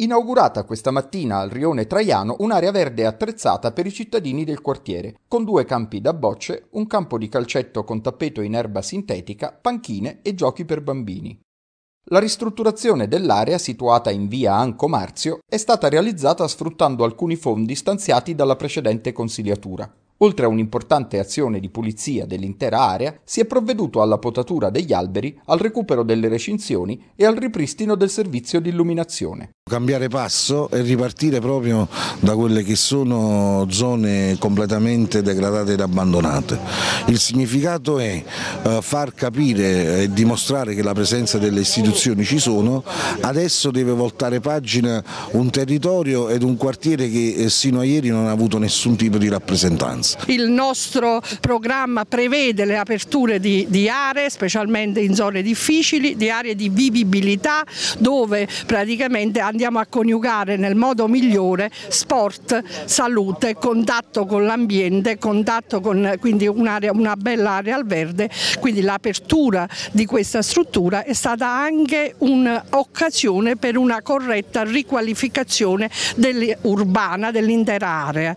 Inaugurata questa mattina al rione Traiano un'area verde attrezzata per i cittadini del quartiere, con due campi da bocce, un campo di calcetto con tappeto in erba sintetica, panchine e giochi per bambini. La ristrutturazione dell'area, situata in via Anco Marzio, è stata realizzata sfruttando alcuni fondi stanziati dalla precedente consigliatura. Oltre a un'importante azione di pulizia dell'intera area, si è provveduto alla potatura degli alberi, al recupero delle recinzioni e al ripristino del servizio di illuminazione. Cambiare passo e ripartire proprio da quelle che sono zone completamente degradate ed abbandonate. Il significato è eh, far capire e dimostrare che la presenza delle istituzioni ci sono, adesso deve voltare pagina un territorio ed un quartiere che eh, sino a ieri non ha avuto nessun tipo di rappresentanza. Excellence. Il nostro programma prevede le aperture di, di aree, specialmente in zone difficili, di aree di vivibilità dove praticamente andiamo a coniugare nel modo migliore sport, salute, contatto con l'ambiente, contatto con quindi un'area, una bella area al verde, quindi l'apertura di questa struttura è stata anche un'occasione per una corretta riqualificazione dell urbana dell'intera area.